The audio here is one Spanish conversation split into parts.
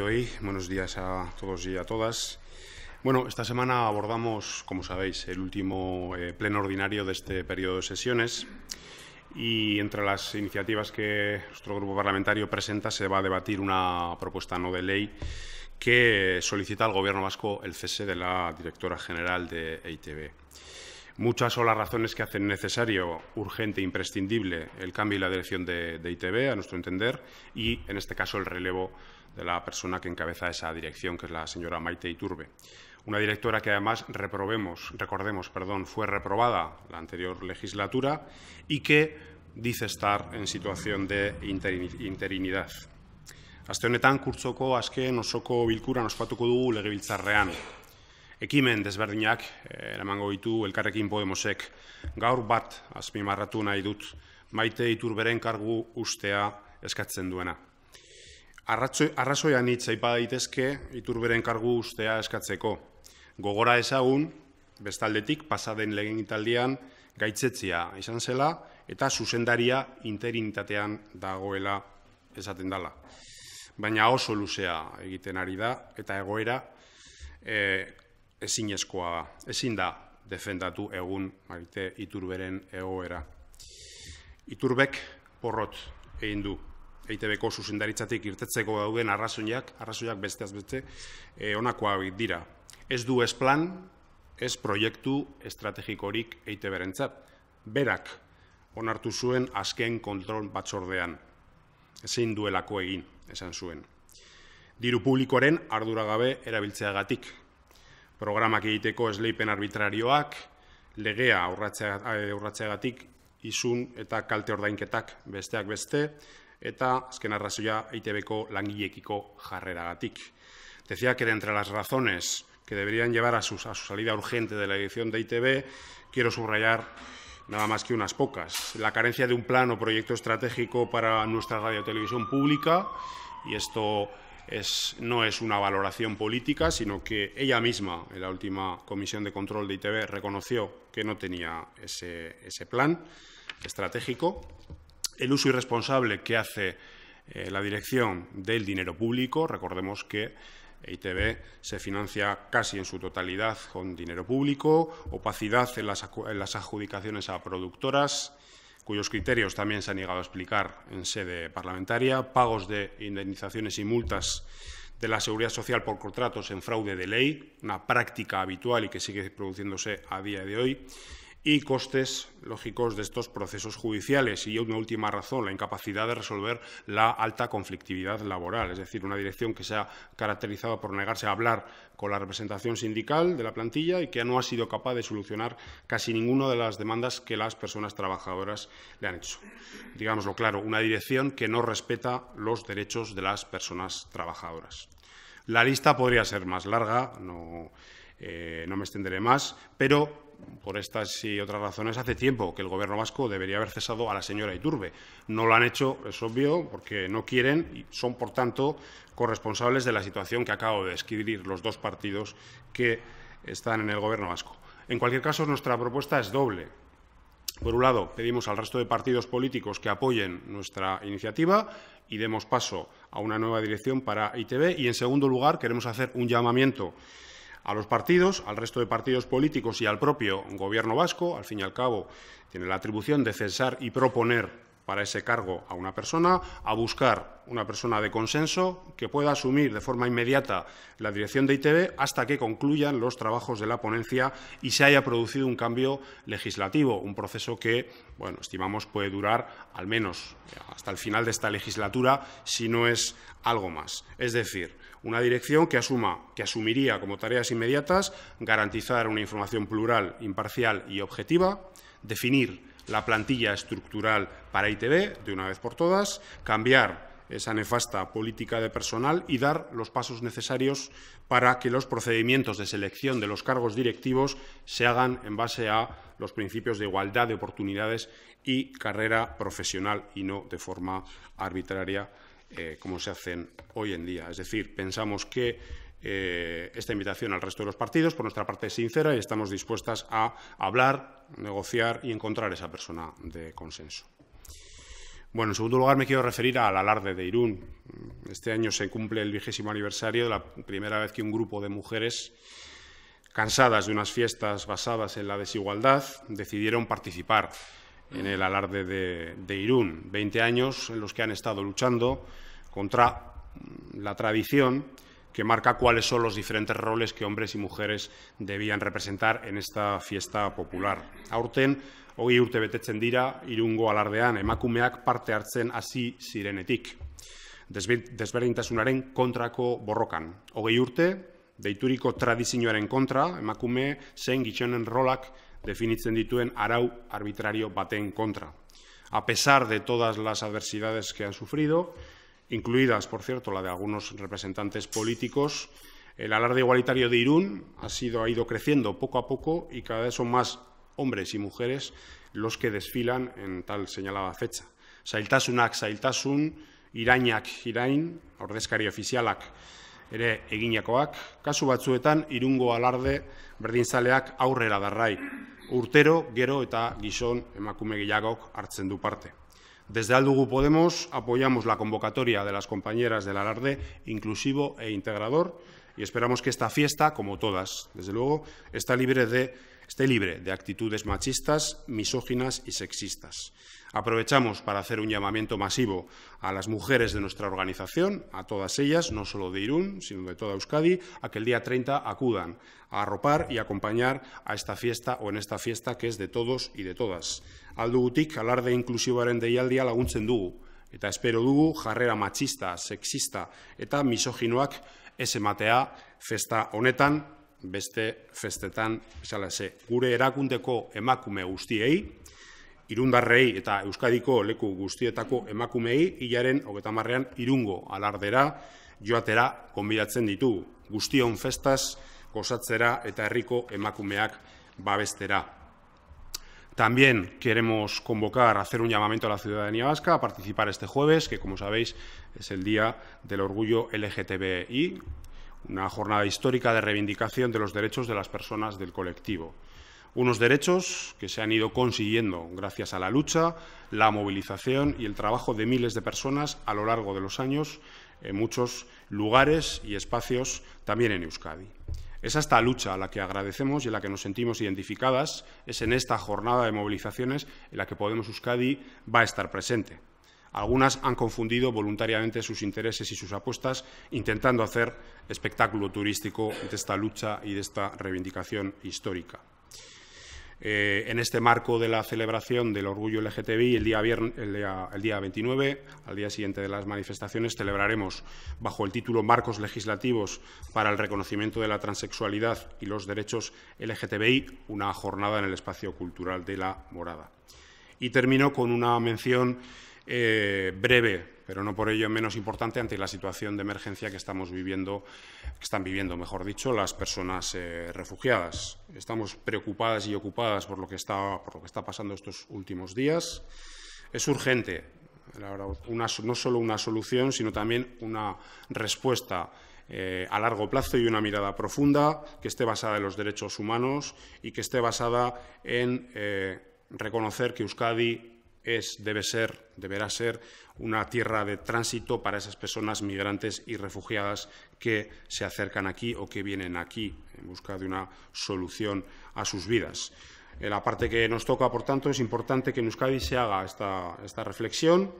hoy. buenos días a todos y a todas. Bueno, esta semana abordamos, como sabéis, el último eh, pleno ordinario de este periodo de sesiones y entre las iniciativas que nuestro grupo parlamentario presenta se va a debatir una propuesta no de ley que solicita al Gobierno vasco el cese de la directora general de EITB. Muchas son las razones que hacen necesario, urgente, e imprescindible el cambio y la dirección de, ITB, a nuestro entender, y en este caso el relevo de la persona que encabeza esa dirección, que es la señora Maite Iturbe. Una directora que además reprobemos, recordemos, fue reprobada la anterior legislatura y que dice estar en situación de interinidad. ekimen desberdinak eh, eramango ditu elkarrekin Podemosek. Gaur bat azpimarratu nahi dut maite iturberen kargu ustea eskatzen duena. Arrazoian hitz aipa daitezke iturberen kargu ustea eskatzeko. Gogora ezagun, bestaldetik pasaden legen italdian gaitzetzia izan zela eta zuzendaria interintatean dagoela esaten dala. Baina oso luzea egiten ari da eta egoera eh, ezin ezin da defendatu egun maite iturberen egoera. Iturbek porrot egin du. EITB-ko zuzindaritzatik irtetzeko dauden arrazoiak, arrazoiak beste azbeste, onakoa dira. Ez du ez plan, ez proiektu estrategikorik eitb Berak, onartu zuen azken kontrol batzordean. Ezin duelako egin, esan zuen. Diru publikoren arduragabe erabiltzeagatik ...programa que programak egiteko esleipen arbitrarioak, legea aurratzeagatik eh, izun eta kalte ordainketak besteak beste, eta azken arrazoia EITB-ko langilekiko jarreragatik. Decía que de entre las razones que deberían llevar a su, a su salida urgente de la edición de ITB, quiero subrayar nada más que unas pocas. La carencia de un plan o proyecto estratégico para nuestra radiotelevisión pública, y esto no es una valoración política, sino que ella misma, en la última comisión de control de ITB, reconoció que no tenía ese, plan estratégico. El uso irresponsable que hace eh, la dirección del dinero público, recordemos que ITB se financia casi en su totalidad con dinero público, opacidad en las adjudicaciones a productoras, cuyos criterios también se han llegado a explicar en sede parlamentaria, pagos de indemnizaciones y multas de la seguridad social por contratos en fraude de ley, una práctica habitual y que sigue produciéndose a día de hoy, y costes lógicos de estos procesos judiciales. Y una última razón, la incapacidad de resolver la alta conflictividad laboral, es decir, una dirección que se ha caracterizado por negarse a hablar con la representación sindical de la plantilla y que no ha sido capaz de solucionar casi ninguna de las demandas que las personas trabajadoras le han hecho. Digámoslo claro, una dirección que no respeta los derechos de las personas trabajadoras. La lista podría ser más larga, no, eh, no me extenderé más, pero por estas y otras razones, hace tiempo que el gobierno vasco debería haber cesado a la señora Iturbe. No lo han hecho, es obvio, porque no quieren y son, por tanto, corresponsables de la situación que acabo de describir los dos partidos que están en el gobierno vasco. En cualquier caso, nuestra propuesta es doble. Por un lado, pedimos al resto de partidos políticos que apoyen nuestra iniciativa y demos paso a una nueva dirección para ITV. Y, en segundo lugar, queremos hacer un llamamiento a los partidos, al resto de partidos políticos y al propio gobierno vasco. Al fin y al cabo, tiene la atribución de censar y proponer para ese cargo a una persona, a buscar una persona de consenso que pueda asumir de forma inmediata la dirección de ITB hasta que concluyan los trabajos de la ponencia y se haya producido un cambio legislativo, un proceso que, bueno, estimamos puede durar al menos hasta el final de esta legislatura si no es algo más. Es decir, una dirección que, que asumiría como tareas inmediatas garantizar una información plural, imparcial y objetiva, definir la plantilla estructural para ITB, de una vez por todas, cambiar esa nefasta política de personal y dar los pasos necesarios para que los procedimientos de selección de los cargos directivos se hagan en base a los principios de igualdad de oportunidades y carrera profesional y no de forma arbitraria eh, como se hacen hoy en día. Es decir, pensamos que eh, esta invitación al resto de los partidos, por nuestra parte, es sincera y estamos dispuestas a hablar, negociar y encontrar esa persona de consenso. Bueno, en segundo lugar me quiero referir al alarde de Irún. Este año se cumple el vigésimo aniversario de la primera vez que un grupo de mujeres cansadas de unas fiestas basadas en la desigualdad decidieron participar en el alarde de, de Irún. Veinte años en los que han estado luchando contra mm, la tradición que marca cuáles son los diferentes roles que hombres y mujeres debían representar en esta fiesta popular. Aurten, ogi urte betetzen dira, irungo alardean emakumeak parte hartzen hasi zirenetik. Desberdintasunaren kontrako borrokan. Hogei urte, deituriko tradizioaren kontra, emakume zen gizonen rolak definitzen dituen arau arbitrario baten kontra. A pesar de todas las adversidades que han sufrido, incluidas, por cierto, la de algunos representantes políticos, el alarde igualitario de Irún ha, sido, ha ido creciendo poco a poco y cada vez son más hombres y mujeres los que desfilan en tal señalada fecha. Zailtasunak zailtasun, irainak irain, ordezkari ofizialak ere eginakoak, kasu batzuetan irungo alarde berdinzaleak aurrera darrai. urtero gero eta gizon emakume gehiagok hartzen du parte. Desde Aldugu Podemos apoyamos la convocatoria de las compañeras del Alarde inclusivo e integrador y esperamos que esta fiesta, como todas, desde luego, está libre de esté libre de actitudes machistas, misóginas y sexistas. Aprovechamos para hacer un llamamiento masivo a las mujeres de nuestra organización, a todas ellas, no solo de Irún, sino de toda Euskadi, a que el día 30 acudan a arropar y acompañar a esta fiesta o en esta fiesta que es de todos y de todas. Aldugutik, alarde al deialdia laguntzen dugu, eta espero dugu jarrera machista, sexista eta misoginoak ez matea festa onetan beste festetan, salase. gure erakundeko emakume guztiei, irundarrei eta Euskadiko leku guztietako emakumei hilaren o ean irungo alardera joatera konbidatzen ditu Guztion festas, gozatzera eta herriko emakumeak babestera. También queremos convocar, hacer un llamamiento a la ciudadanía vasca a participar este jueves, que como sabéis es el Día del Orgullo LGTBI, una jornada histórica de reivindicación de los derechos de las personas del colectivo. Unos derechos que se han ido consiguiendo gracias a la lucha, la movilización y el trabajo de miles de personas a lo largo de los años en muchos lugares y espacios, también en Euskadi. Es esta lucha a la que agradecemos y a la que nos sentimos identificadas, es en esta jornada de movilizaciones en la que Podemos Euskadi va a estar presente. Algunas han confundido voluntariamente sus intereses y sus apuestas, intentando hacer espectáculo turístico de esta lucha y de esta reivindicación histórica. Eh, en este marco de la celebración del orgullo LGTBI, el día, el día 29, al día siguiente de las manifestaciones, celebraremos, bajo el título Marcos Legislativos para el Reconocimiento de la Transexualidad y los Derechos LGTBI, una jornada en el espacio cultural de la morada. Y termino con una mención eh, breve, pero no por ello menos importante ante la situación de emergencia que estamos viviendo, que están viviendo, mejor dicho, las personas eh, refugiadas. Estamos preocupadas y ocupadas por lo que está, por lo que está pasando estos últimos días. Es urgente, no solo una solución, sino también una respuesta eh, a largo plazo y una mirada profunda que esté basada en los derechos humanos y que esté basada en reconocer que Euskadi es, debe ser, deberá ser una tierra de tránsito para esas personas migrantes y refugiadas que se acercan aquí o que vienen aquí en busca de una solución a sus vidas. Eh, la parte que nos toca, por tanto, es importante que en Euskadi se haga esta reflexión,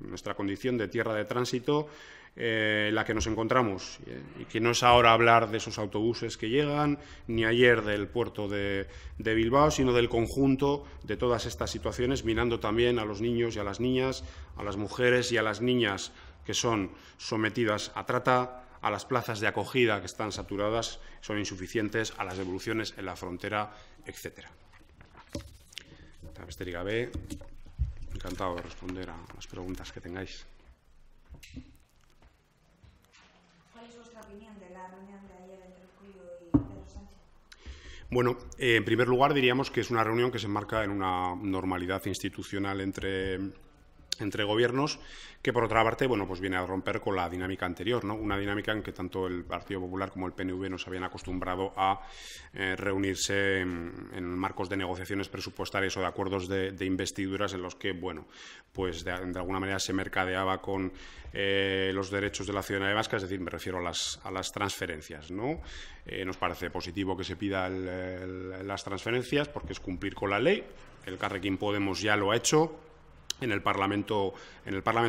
nuestra condición de tierra de tránsito, en eh, la que nos encontramos, eh, y que no es ahora hablar de esos autobuses que llegan, ni ayer del puerto de, Bilbao, sino del conjunto de todas estas situaciones, mirando también a los niños y a las niñas, a las mujeres y a las niñas que son sometidas a trata, a las plazas de acogida que están saturadas, son insuficientes, a las devoluciones en la frontera, etc. encantado de responder a las preguntas que tengáis. Bueno, eh, en primer lugar diríamos que es una reunión que se enmarca en una normalidad institucional entre entre gobiernos, que por otra parte, bueno, pues viene a romper con la dinámica anterior, ¿no? Una dinámica en que tanto el Partido Popular como el PNV nos habían acostumbrado a eh, reunirse en, marcos de negociaciones presupuestarias o de acuerdos de, investiduras en los que, bueno, pues de, alguna manera se mercadeaba con eh, los derechos de la de vasca, es decir, me refiero a las, transferencias, ¿no? Eh, nos parece positivo que se pida las transferencias porque es cumplir con la ley. El Carrequín Podemos ya lo ha hecho, en el Parlamento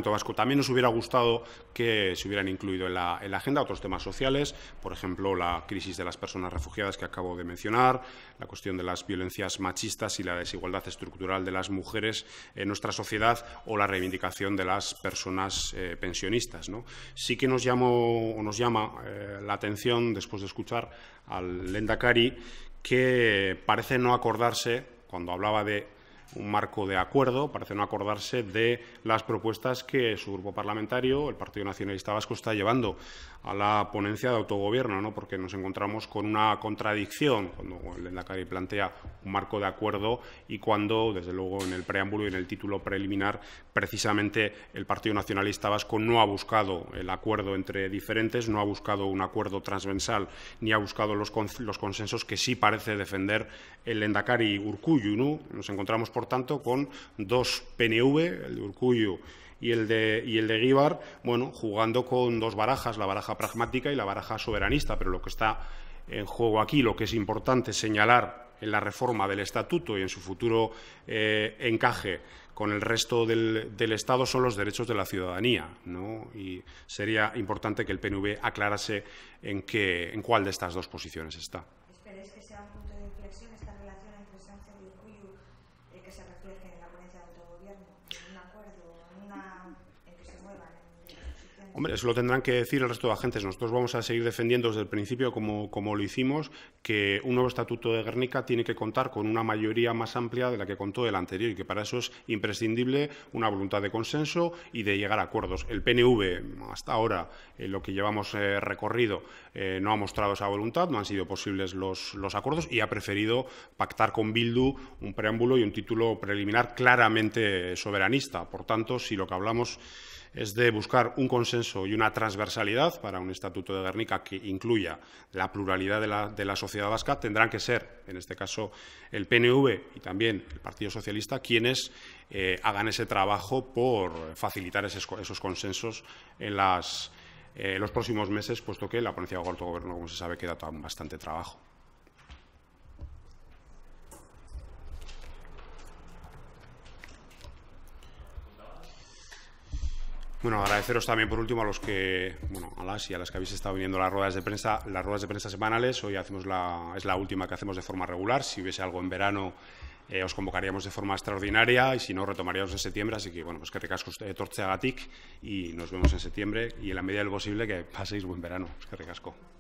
Vasco. También nos hubiera gustado que se hubieran incluido en la, agenda otros temas sociales, por ejemplo, la crisis de las personas refugiadas que acabo de mencionar, la cuestión de las violencias machistas y la desigualdad estructural de las mujeres en nuestra sociedad o la reivindicación de las personas eh, pensionistas. Sí que nos, nos llama eh, la atención, después de escuchar al Lendakari, que parece no acordarse, cuando hablaba de un marco de acuerdo, parece no acordarse de las propuestas que su grupo parlamentario, el Partido Nacionalista Vasco, está llevando a la ponencia de autogobierno, ¿no? porque nos encontramos con una contradicción cuando el Endacari plantea un marco de acuerdo y cuando, desde luego, en el preámbulo y en el título preliminar, precisamente el Partido Nacionalista Vasco no ha buscado el acuerdo entre diferentes, no ha buscado un acuerdo transversal ni ha buscado los, los consensos que sí parece defender el Endacari Urcuyu. Nos encontramos, por tanto, con dos PNV, el de Urcuyo y el de, y bueno, jugando con dos barajas, la baraja pragmática y la baraja soberanista, pero lo que está en juego aquí, lo que es importante señalar en la reforma del estatuto y en su futuro eh, encaje con el resto del, Estado son los derechos de la ciudadanía, Y sería importante que el PNV aclarase en cuál de estas dos posiciones está. eso lo tendrán que decir el resto de agentes. Nosotros vamos a seguir defendiendo desde el principio, como, lo hicimos, que un nuevo estatuto de Guernica tiene que contar con una mayoría más amplia de la que contó el anterior y que para eso es imprescindible una voluntad de consenso y de llegar a acuerdos. El PNV, hasta ahora, en eh, lo que llevamos eh, recorrido, eh, no ha mostrado esa voluntad, no han sido posibles los, los acuerdos y ha preferido pactar con Bildu un preámbulo y un título preliminar claramente soberanista. Por tanto, si lo que hablamos es de buscar un consenso y una transversalidad para un Estatuto de Guernica que incluya la pluralidad de la, de sociedad vasca, tendrán que ser, en este caso, el PNV y también el Partido Socialista quienes eh, hagan ese trabajo por facilitar esos, consensos en eh, los próximos meses, puesto que la ponencia de gobierno, como se sabe, queda bastante trabajo. Bueno, agradeceros también por último a los que, bueno, a las y a las que habéis estado viniendo a las ruedas de prensa, las ruedas de prensa semanales. Hoy hacemos la, es la última que hacemos de forma regular. Si hubiese algo en verano, eh, os convocaríamos de forma extraordinaria y si no, retomaríamos en septiembre. Así que, bueno, pues que eh, te usted a y nos vemos en septiembre. Y en la medida del posible, que paséis buen verano. que recasco.